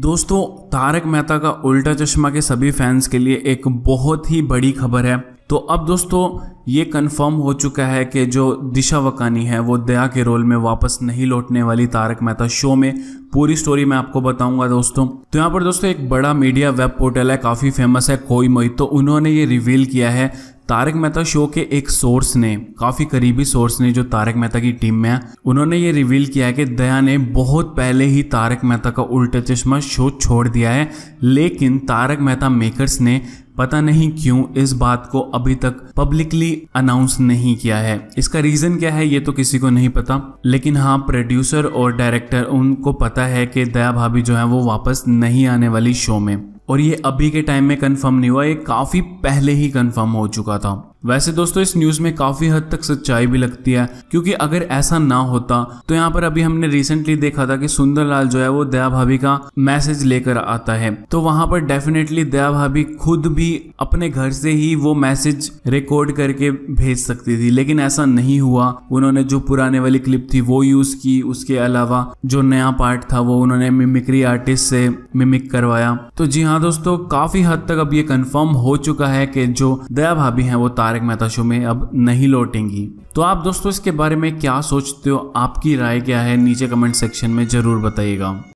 दोस्तों तारक मेहता का उल्टा चश्मा के सभी फैंस के लिए एक बहुत ही बड़ी खबर है तो अब दोस्तों ये कंफर्म हो चुका है कि जो दिशा वकानी है वो दया के रोल में वापस नहीं लौटने वाली तारक मेहता शो में पूरी स्टोरी मैं आपको बताऊंगा दोस्तों तो यहाँ पर दोस्तों एक बड़ा मीडिया वेब पोर्टल है काफ़ी फेमस है कोई मोई तो उन्होंने ये रिवील किया है तारक मेहता शो के एक सोर्स ने काफी करीबी सोर्स ने जो तारक मेहता की टीम में है उन्होंने ये रिवील किया है कि दया ने बहुत पहले ही तारक मेहता का उल्टा चश्मा शो छोड़ दिया है लेकिन तारक मेहता मेकर्स ने पता नहीं क्यों इस बात को अभी तक पब्लिकली अनाउंस नहीं किया है इसका रीजन क्या है ये तो किसी को नहीं पता लेकिन हाँ प्रोड्यूसर और डायरेक्टर उनको पता है कि दया भाभी जो है वो वापस नहीं आने वाली शो में और ये अभी के टाइम में कंफर्म नहीं हुआ ये काफी पहले ही कंफर्म हो चुका था वैसे दोस्तों इस न्यूज में काफी हद तक सच्चाई भी लगती है क्योंकि अगर ऐसा ना होता तो यहाँ पर अभी हमने रिसेंटली देखा था कि सुंदरलाल जो है वो दया भाभी का मैसेज लेकर आता है तो वहां पर डेफिनेटली दया भाभी खुद भी अपने घर से ही वो मैसेज रिकॉर्ड करके भेज सकती थी लेकिन ऐसा नहीं हुआ उन्होंने जो पुराने वाली क्लिप थी वो यूज की उसके अलावा जो नया पार्ट था वो उन्होंने मिमिक्री आर्टिस्ट से मिमिक करवाया तो जी हाँ दोस्तों काफी हद तक अब ये कंफर्म हो चुका है कि जो दया भाभी हैं वो तारक मेहता शो में अब नहीं लौटेंगी तो आप दोस्तों इसके बारे में क्या सोचते हो आपकी राय क्या है नीचे कमेंट सेक्शन में ज़रूर बताइएगा